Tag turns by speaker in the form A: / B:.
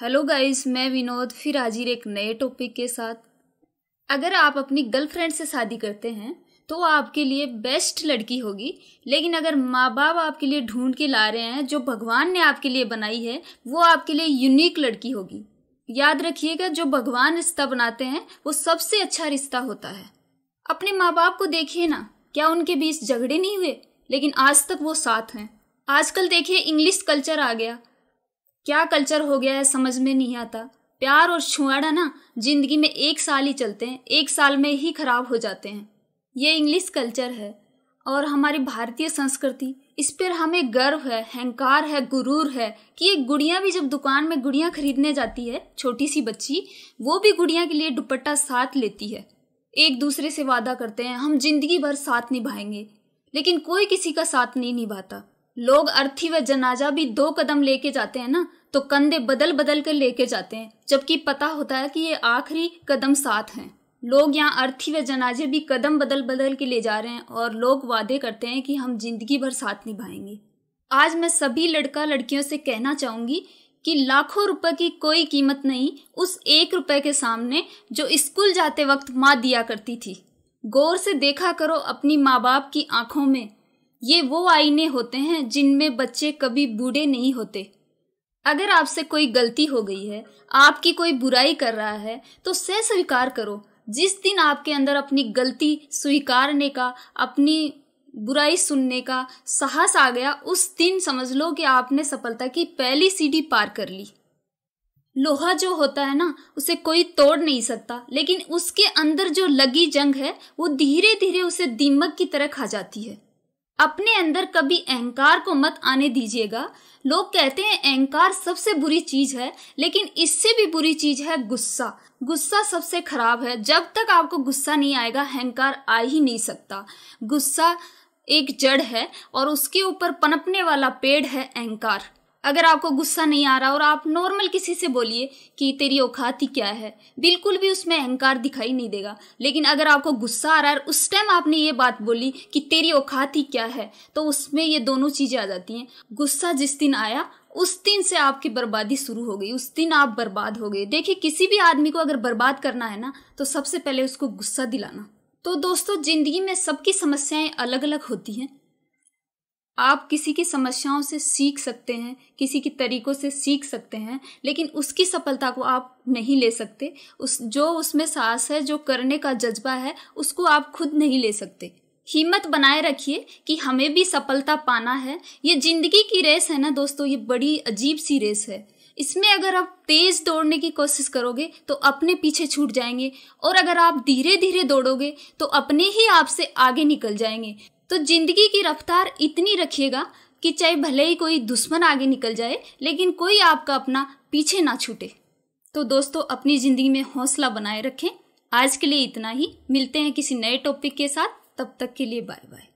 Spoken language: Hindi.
A: हेलो गाइस मैं विनोद फिर हाजिर एक नए टॉपिक के साथ अगर आप अपनी गर्लफ्रेंड से शादी करते हैं तो आपके लिए बेस्ट लड़की होगी लेकिन अगर माँ बाप आपके लिए ढूंढ के ला रहे हैं जो भगवान ने आपके लिए बनाई है वो आपके लिए यूनिक लड़की होगी याद रखिएगा जो भगवान रिश्ता बनाते हैं वो सबसे अच्छा रिश्ता होता है अपने माँ बाप को देखिए ना क्या उनके बीच झगड़े नहीं हुए लेकिन आज तक वो साथ हैं आजकल देखिए इंग्लिश कल्चर आ गया क्या कल्चर हो गया है समझ में नहीं आता प्यार और छुआड़ा ना जिंदगी में एक साल ही चलते हैं एक साल में ही खराब हो जाते हैं ये इंग्लिश कल्चर है और हमारी भारतीय संस्कृति इस पर हमें गर्व है हंकार है गुरूर है कि एक गुड़िया भी जब दुकान में गुड़िया खरीदने जाती है छोटी सी बच्ची वो भी गुड़िया के लिए दुपट्टा साथ लेती है एक दूसरे से वादा करते हैं हम जिंदगी भर साथ निभाएंगे लेकिन कोई किसी का साथ नहीं निभाता लोग अर्थी व जनाजा भी दो कदम लेके जाते हैं ना तो कंधे बदल बदल कर लेके जाते हैं जबकि पता होता है कि ये आखिरी कदम साथ हैं लोग यहाँ अर्थी व जनाजे भी कदम बदल बदल के ले जा रहे हैं और लोग वादे करते हैं कि हम जिंदगी भर साथ निभाएंगे आज मैं सभी लड़का लड़कियों से कहना चाहूँगी कि लाखों रुपए की कोई कीमत नहीं उस एक रुपए के सामने जो स्कूल जाते वक्त माँ दिया करती थी गौर से देखा करो अपनी माँ बाप की आंखों में ये वो आईने होते हैं जिनमें बच्चे कभी बूढ़े नहीं होते अगर आपसे कोई गलती हो गई है आपकी कोई बुराई कर रहा है तो सह स्वीकार करो जिस दिन आपके अंदर अपनी गलती स्वीकारने का अपनी बुराई सुनने का साहस आ गया उस दिन समझ लो कि आपने सफलता की पहली सीढ़ी पार कर ली लोहा जो होता है ना उसे कोई तोड़ नहीं सकता लेकिन उसके अंदर जो लगी जंग है वो धीरे धीरे उसे दीमक की तरह खा जाती है अपने अंदर कभी अहंकार को मत आने दीजिएगा लोग कहते हैं अहंकार सबसे बुरी चीज है लेकिन इससे भी बुरी चीज है गुस्सा गुस्सा सबसे खराब है जब तक आपको गुस्सा नहीं आएगा अहंकार आ ही नहीं सकता गुस्सा एक जड़ है और उसके ऊपर पनपने वाला पेड़ है अहंकार अगर आपको गुस्सा नहीं आ रहा और आप नॉर्मल किसी से बोलिए कि तेरी औकात ही क्या है बिल्कुल भी उसमें अहंकार दिखाई नहीं देगा लेकिन अगर आपको गुस्सा आ रहा है उस टाइम आपने ये बात बोली कि तेरी औकात ही क्या है तो उसमें ये दोनों चीज़ें आ जाती हैं गुस्सा जिस दिन आया उस दिन से आपकी बर्बादी शुरू हो गई उस दिन आप बर्बाद हो गए देखिए किसी भी आदमी को अगर बर्बाद करना है ना तो सबसे पहले उसको गुस्सा दिलाना तो दोस्तों ज़िंदगी में सबकी समस्याएं अलग अलग होती हैं आप किसी की समस्याओं से सीख सकते हैं किसी की तरीकों से सीख सकते हैं लेकिन उसकी सफलता को आप नहीं ले सकते उस जो उसमें साहस है जो करने का जज्बा है उसको आप खुद नहीं ले सकते हिम्मत बनाए रखिए कि हमें भी सफलता पाना है ये जिंदगी की रेस है ना दोस्तों ये बड़ी अजीब सी रेस है इसमें अगर आप तेज दौड़ने की कोशिश करोगे तो अपने पीछे छूट जाएंगे और अगर आप धीरे धीरे दौड़ोगे तो अपने ही आप से आगे निकल जाएंगे तो जिंदगी की रफ्तार इतनी रखिएगा कि चाहे भले ही कोई दुश्मन आगे निकल जाए लेकिन कोई आपका अपना पीछे ना छूटे तो दोस्तों अपनी ज़िंदगी में हौसला बनाए रखें आज के लिए इतना ही मिलते हैं किसी नए टॉपिक के साथ तब तक के लिए बाय बाय